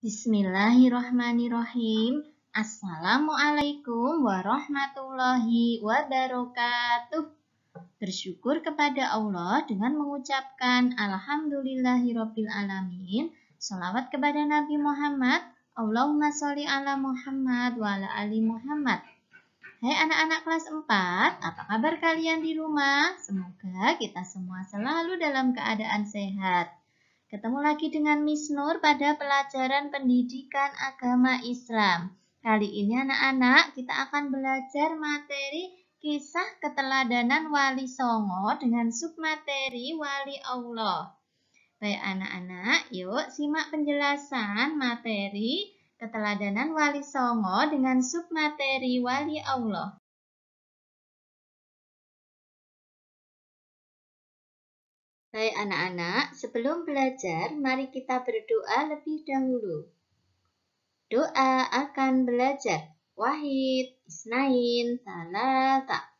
Bismillahirrahmanirrahim. Assalamualaikum warahmatullahi wabarakatuh. Bersyukur kepada Allah dengan mengucapkan Alhamdulillahirabbil alamin. Salawat kepada Nabi Muhammad. Allahumma sholli ala Muhammad wa ala ali Muhammad. Hai anak-anak kelas 4, apa kabar kalian di rumah? Semoga kita semua selalu dalam keadaan sehat. Ketemu lagi dengan Miss Nur pada pelajaran pendidikan agama Islam. Kali ini anak-anak kita akan belajar materi kisah keteladanan Wali Songo dengan submateri Wali Allah. Baik anak-anak, yuk simak penjelasan materi keteladanan Wali Songo dengan submateri Wali Allah. Baik anak-anak, sebelum belajar, mari kita berdoa lebih dahulu. Doa akan belajar. Wahid, Isnain, Talata.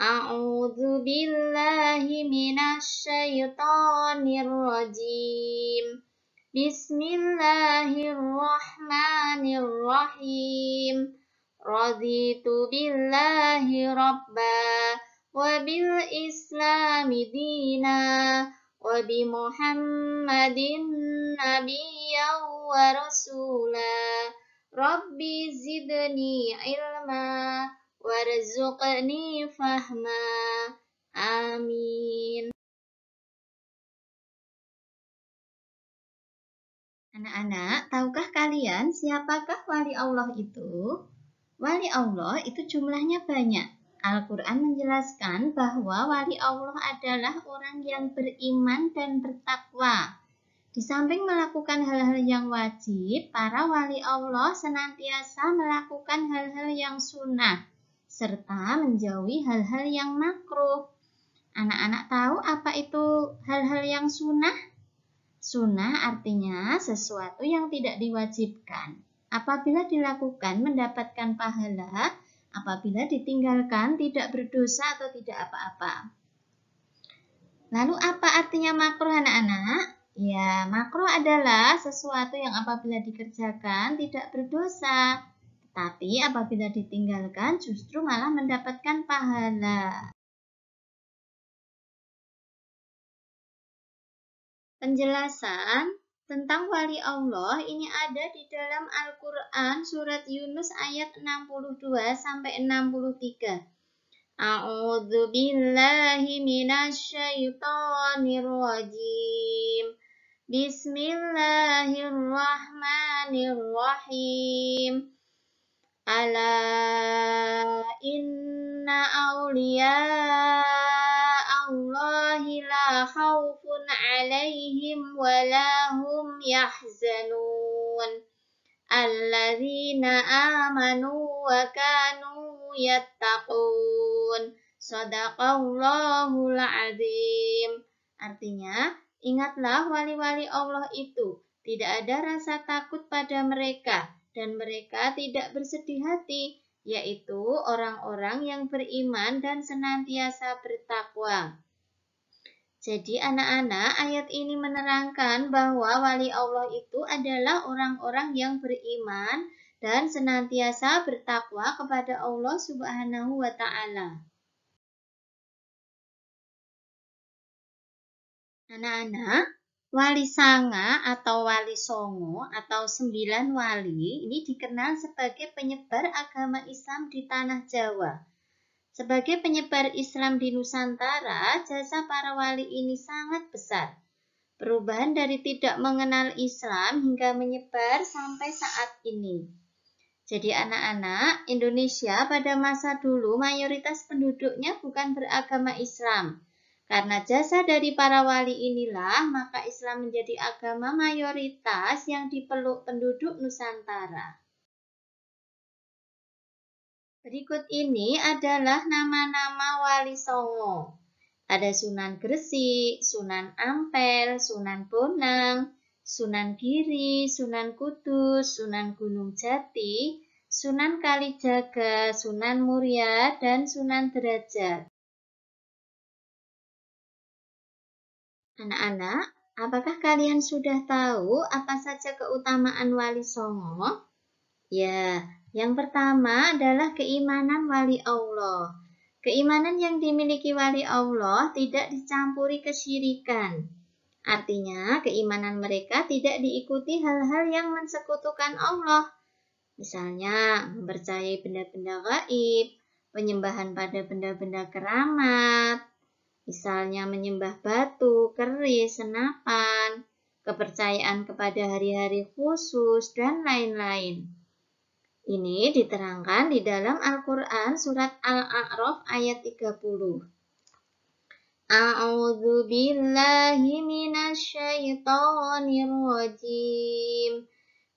A'udzu billahi minasyaitonir rajim. Bismillahirrahmanirrahim. Raditu billahi rabbah. وبالإسلام دينا وبمحمد نبيا ورسولا رب زدني علما وارزقني فهما آمين Anak-anak, tahukah kalian siapakah wali Allah itu? Wali Allah itu jumlahnya banyak, Al-Quran menjelaskan bahwa wali Allah adalah orang yang beriman dan bertakwa. Di samping melakukan hal-hal yang wajib, para wali Allah senantiasa melakukan hal-hal yang sunnah, serta menjauhi hal-hal yang makruh. Anak-anak tahu apa itu hal-hal yang sunnah? Sunnah artinya sesuatu yang tidak diwajibkan. Apabila dilakukan mendapatkan pahala, apabila ditinggalkan tidak berdosa atau tidak apa-apa. Lalu apa artinya makruh anak-anak? Ya, makruh adalah sesuatu yang apabila dikerjakan tidak berdosa, tapi apabila ditinggalkan justru malah mendapatkan pahala. Penjelasan tentang wali Allah ini ada di dalam Al-Qur'an surat Yunus ayat 62 sampai 63. A'udzu billahi minasyaitonir rajim. Bismillahirrahmanirrahim. Ala inna awliya لا خوف عليهم ولا هم يحزنون الذين آمنوا وكانوا يتقون Sadaqallahul azim. Artinya, ingatlah wali-wali Allah itu. Tidak ada rasa takut pada mereka dan mereka tidak bersedih hati, yaitu orang-orang yang beriman dan senantiasa bertakwa. Jadi anak-anak, ayat ini menerangkan bahwa wali Allah itu adalah orang-orang yang beriman dan senantiasa bertakwa kepada Allah Subhanahu wa taala. Anak-anak, wali sanga atau wali songo atau sembilan wali ini dikenal sebagai penyebar agama Islam di tanah Jawa sebagai penyebar Islam di Nusantara, jasa para wali ini sangat besar. Perubahan dari tidak mengenal Islam hingga menyebar sampai saat ini. Jadi anak-anak, Indonesia pada masa dulu mayoritas penduduknya bukan beragama Islam. Karena jasa dari para wali inilah, maka Islam menjadi agama mayoritas yang dipeluk penduduk Nusantara. Berikut ini adalah nama-nama Wali Songo. Ada Sunan Gresik, Sunan Ampel, Sunan Bonang, Sunan Giri, Sunan Kudus, Sunan Gunung Jati, Sunan Kalijaga, Sunan Muria, dan Sunan Derajat. Anak-anak, apakah kalian sudah tahu apa saja keutamaan Wali Songo? Ya, yang pertama adalah keimanan wali Allah. Keimanan yang dimiliki wali Allah tidak dicampuri kesyirikan. Artinya, keimanan mereka tidak diikuti hal-hal yang mensekutukan Allah. Misalnya, mempercayai benda-benda gaib, penyembahan pada benda-benda keramat, misalnya menyembah batu, keris, senapan, kepercayaan kepada hari-hari khusus, dan lain-lain. Ini diterangkan di dalam Al-Quran surat Al-A'raf ayat 30. A'udhu billahi minasyaitonir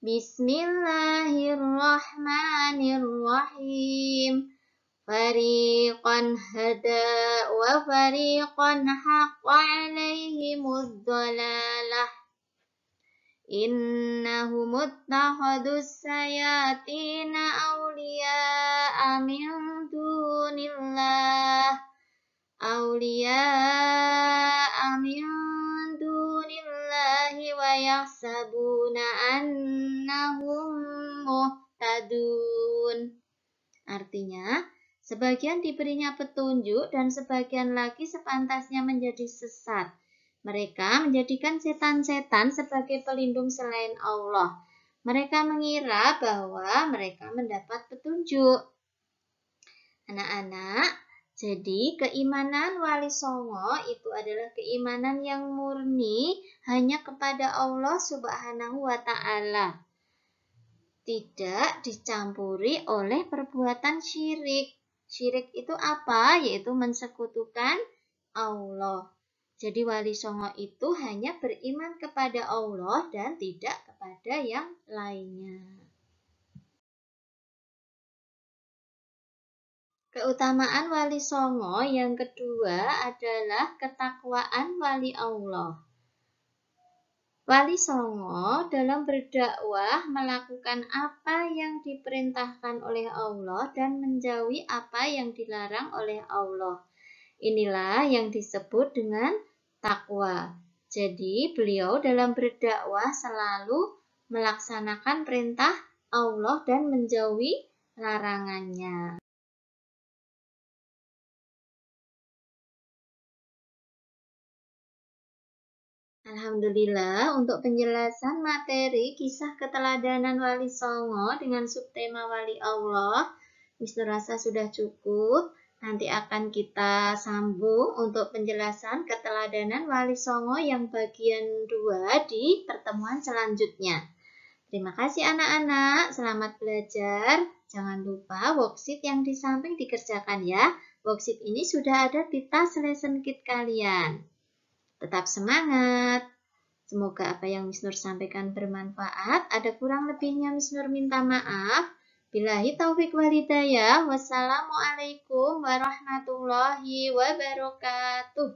Bismillahirrahmanirrahim. Fariqan hada wa fariqan haqqa alaihimu dhalalah. إنهم اتخذوا الشياطين أولياء من دون الله أولياء من دون الله ويحسبون أنهم muhtadun Artinya, sebagian diberinya petunjuk dan sebagian lagi sepantasnya menjadi sesat mereka menjadikan setan-setan sebagai pelindung selain Allah. Mereka mengira bahwa mereka mendapat petunjuk. Anak-anak, jadi keimanan wali songo itu adalah keimanan yang murni hanya kepada Allah subhanahu wa ta'ala. Tidak dicampuri oleh perbuatan syirik. Syirik itu apa? Yaitu mensekutukan Allah. Jadi wali songo itu hanya beriman kepada Allah dan tidak kepada yang lainnya. Keutamaan wali songo yang kedua adalah ketakwaan wali Allah. Wali Songo dalam berdakwah melakukan apa yang diperintahkan oleh Allah dan menjauhi apa yang dilarang oleh Allah. Inilah yang disebut dengan takwa. Jadi beliau dalam berdakwah selalu melaksanakan perintah Allah dan menjauhi larangannya. Alhamdulillah untuk penjelasan materi kisah keteladanan Wali Songo dengan subtema Wali Allah. Wisnu rasa sudah cukup. Nanti akan kita sambung untuk penjelasan keteladanan Wali Songo yang bagian 2 di pertemuan selanjutnya. Terima kasih anak-anak, selamat belajar. Jangan lupa worksheet yang di samping dikerjakan ya. Worksheet ini sudah ada di tas lesson kit kalian. Tetap semangat. Semoga apa yang Miss Nur sampaikan bermanfaat. Ada kurang lebihnya Miss Nur minta maaf. Bilahi taufiq walidayah. Wassalamualaikum warahmatullahi wabarakatuh.